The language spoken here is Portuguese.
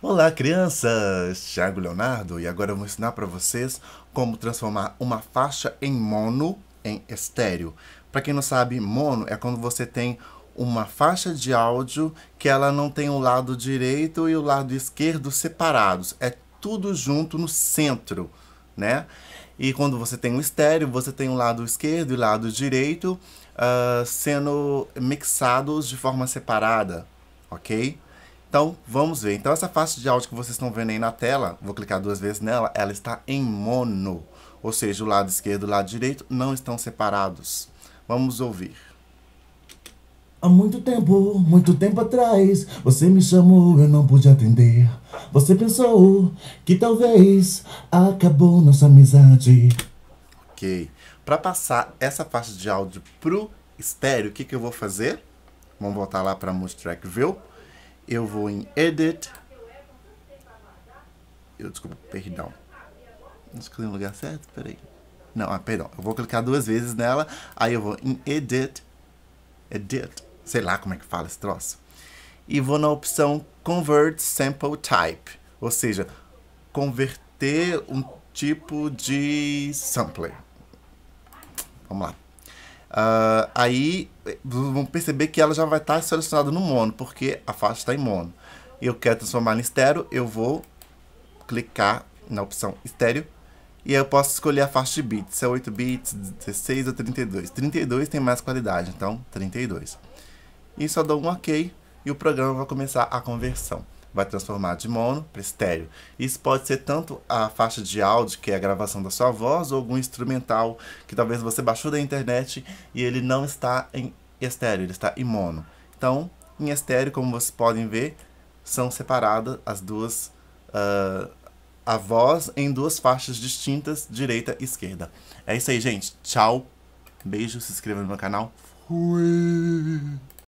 Olá, crianças! Thiago Leonardo e agora eu vou ensinar para vocês como transformar uma faixa em mono em estéreo. Para quem não sabe, mono é quando você tem uma faixa de áudio que ela não tem o lado direito e o lado esquerdo separados. É tudo junto no centro, né? E quando você tem um estéreo, você tem o lado esquerdo e o lado direito uh, sendo mixados de forma separada, ok? Então, vamos ver. Então, essa faixa de áudio que vocês estão vendo aí na tela, vou clicar duas vezes nela, ela está em mono. Ou seja, o lado esquerdo e o lado direito não estão separados. Vamos ouvir. Há muito tempo, muito tempo atrás, você me chamou, eu não pude atender. Você pensou que talvez acabou nossa amizade. Ok. Para passar essa faixa de áudio pro estéreo, o que, que eu vou fazer? Vamos voltar lá para Multitrack View eu vou em Edit. Eu desculpa, perdão. Não escolhi no lugar certo, peraí. Não, ah, perdão. Eu vou clicar duas vezes nela, aí eu vou em Edit. Edit. Sei lá como é que fala esse troço. E vou na opção Convert Sample Type. Ou seja, converter um tipo de sampler. Vamos lá. Uh, aí vão perceber que ela já vai estar tá selecionada no mono, porque a faixa está em mono. Eu quero transformar em estéreo, eu vou clicar na opção estéreo e eu posso escolher a faixa de bits, se é 8 bits, 16 ou 32. 32 tem mais qualidade, então 32. E só dou um OK e o programa vai começar a conversão vai transformar de mono para estéreo. Isso pode ser tanto a faixa de áudio, que é a gravação da sua voz, ou algum instrumental que talvez você baixou da internet e ele não está em estéreo, ele está em mono. Então, em estéreo, como vocês podem ver, são separadas as duas uh, a voz em duas faixas distintas, direita e esquerda. É isso aí, gente. Tchau. Beijo, se inscreva no meu canal. Fui.